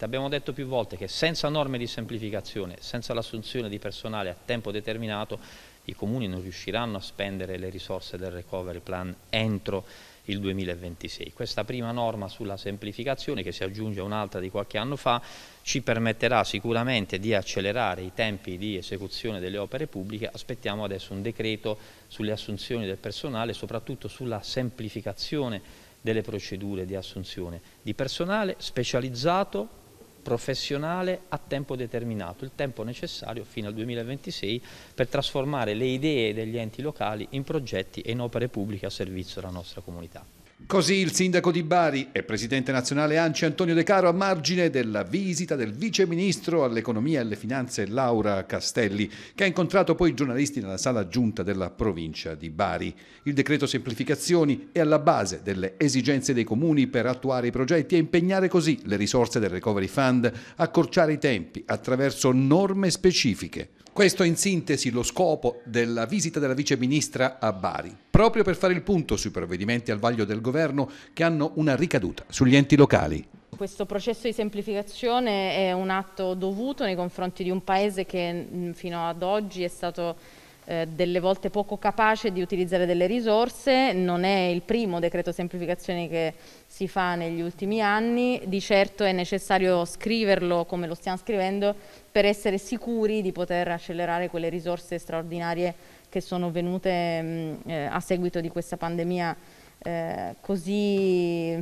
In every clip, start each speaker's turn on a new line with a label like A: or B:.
A: Ti abbiamo detto più volte che senza norme di semplificazione, senza l'assunzione di personale a tempo determinato, i comuni non riusciranno a spendere le risorse del recovery plan entro il 2026. Questa prima norma sulla semplificazione, che si aggiunge a un'altra di qualche anno fa, ci permetterà sicuramente di accelerare i tempi di esecuzione delle opere pubbliche. Aspettiamo adesso un decreto sulle assunzioni del personale, soprattutto sulla semplificazione delle procedure di assunzione di personale specializzato professionale a tempo determinato, il tempo necessario fino al 2026 per trasformare le idee degli enti locali in progetti e in opere pubbliche a servizio della nostra comunità.
B: Così il sindaco di Bari e presidente nazionale ANCI Antonio De Caro a margine della visita del vice ministro all'economia e alle finanze Laura Castelli, che ha incontrato poi i giornalisti nella sala giunta della provincia di Bari. Il decreto semplificazioni è alla base delle esigenze dei comuni per attuare i progetti e impegnare così le risorse del Recovery Fund, accorciare i tempi attraverso norme specifiche. Questo è in sintesi lo scopo della visita della vice ministra a Bari proprio per fare il punto sui provvedimenti al vaglio del governo che hanno una ricaduta sugli enti locali.
C: Questo processo di semplificazione è un atto dovuto nei confronti di un Paese che mm, fino ad oggi è stato eh, delle volte poco capace di utilizzare delle risorse, non è il primo decreto semplificazione che si fa negli ultimi anni, di certo è necessario scriverlo come lo stiamo scrivendo per essere sicuri di poter accelerare quelle risorse straordinarie che sono venute mh, mm, eh, a seguito di questa pandemia eh, così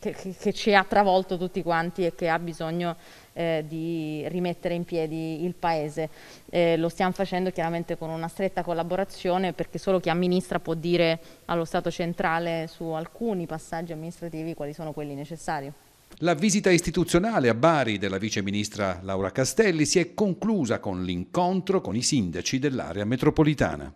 C: che, che, ci ha travolto tutti quanti e che ha bisogno eh, di rimettere in piedi il Paese. Eh, lo stiamo facendo chiaramente con una stretta collaborazione perché solo chi amministra può dire allo Stato centrale su alcuni passaggi amministrativi quali sono quelli necessari.
B: La visita istituzionale a Bari della vice ministra Laura Castelli si è conclusa con l'incontro con i sindaci dell'area metropolitana.